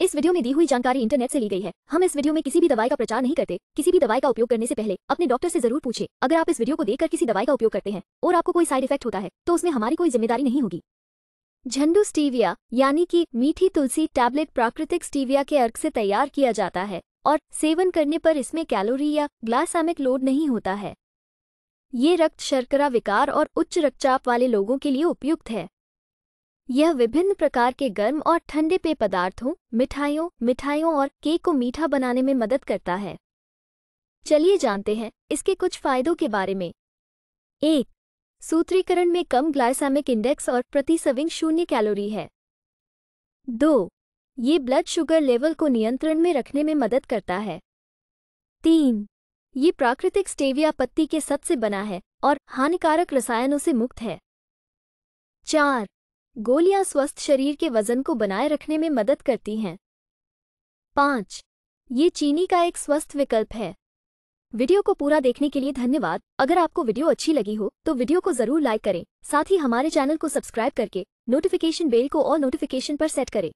इस वीडियो में दी हुई जानकारी इंटरनेट से ली गई है हम इस वीडियो में किसी भी दवाई का प्रचार नहीं करते किसी भी दवाई का उपयोग करने से पहले अपने डॉक्टर से जरूर पूछे अगर आप इस वीडियो को देखकर किसी दवाई का उपयोग करते हैं और आपको कोई साइड इफेक्ट होता है तो उसमें हमारी कोई जिम्मेदारी नहीं होगी झंडू स्टीविया यानी कि मीठी तुलसी टैबलेट प्राकृतिक स्टीविया के अर्क से तैयार किया जाता है और सेवन करने पर इसमें कैलोरी या ग्लासामिक लोड नहीं होता है ये रक्त शर्करा विकार और उच्च रक्तचाप वाले लोगों के लिए उपयुक्त है यह विभिन्न प्रकार के गर्म और ठंडे पेय पदार्थों मिठाइयों मिठाइयों और केक को मीठा बनाने में मदद करता है चलिए जानते हैं इसके कुछ फायदों के बारे में एक सूत्रीकरण में कम ग्लाइसामिक इंडेक्स और प्रति सविंग शून्य कैलोरी है दो ये ब्लड शुगर लेवल को नियंत्रण में रखने में मदद करता है तीन ये प्राकृतिक स्टेविया पत्ती के सत से बना है और हानिकारक रसायनों से मुक्त है चार गोलियां स्वस्थ शरीर के वजन को बनाए रखने में मदद करती हैं पाँच ये चीनी का एक स्वस्थ विकल्प है वीडियो को पूरा देखने के लिए धन्यवाद अगर आपको वीडियो अच्छी लगी हो तो वीडियो को जरूर लाइक करें साथ ही हमारे चैनल को सब्सक्राइब करके नोटिफिकेशन बेल को और नोटिफिकेशन पर सेट करें